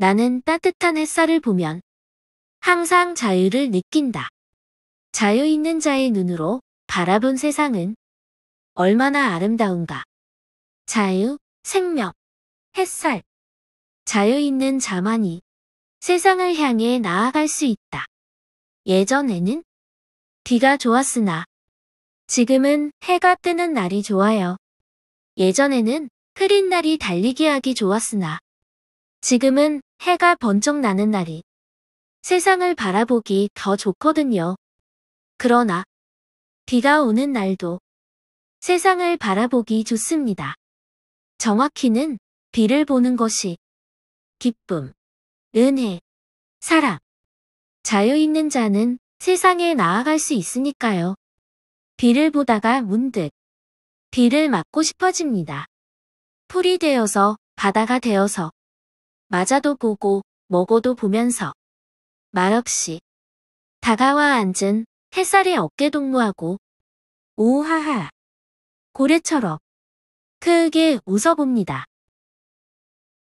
나는 따뜻한 햇살을 보면 항상 자유를 느낀다. 자유 있는 자의 눈으로 바라본 세상은 얼마나 아름다운가. 자유, 생명, 햇살. 자유 있는 자만이 세상을 향해 나아갈 수 있다. 예전에는 비가 좋았으나 지금은 해가 뜨는 날이 좋아요. 예전에는 흐린 날이 달리기 하기 좋았으나 지금은 해가 번쩍 나는 날이 세상을 바라보기 더 좋거든요. 그러나 비가 오는 날도 세상을 바라보기 좋습니다. 정확히는 비를 보는 것이 기쁨, 은혜, 사랑, 자유 있는 자는 세상에 나아갈 수 있으니까요. 비를 보다가 문득 비를 맞고 싶어집니다. 풀이 되어서 바다가 되어서 맞아도 보고 먹어도 보면서 말없이 다가와 앉은 햇살이 어깨 동무하고 오하하 고래처럼 크게 웃어봅니다.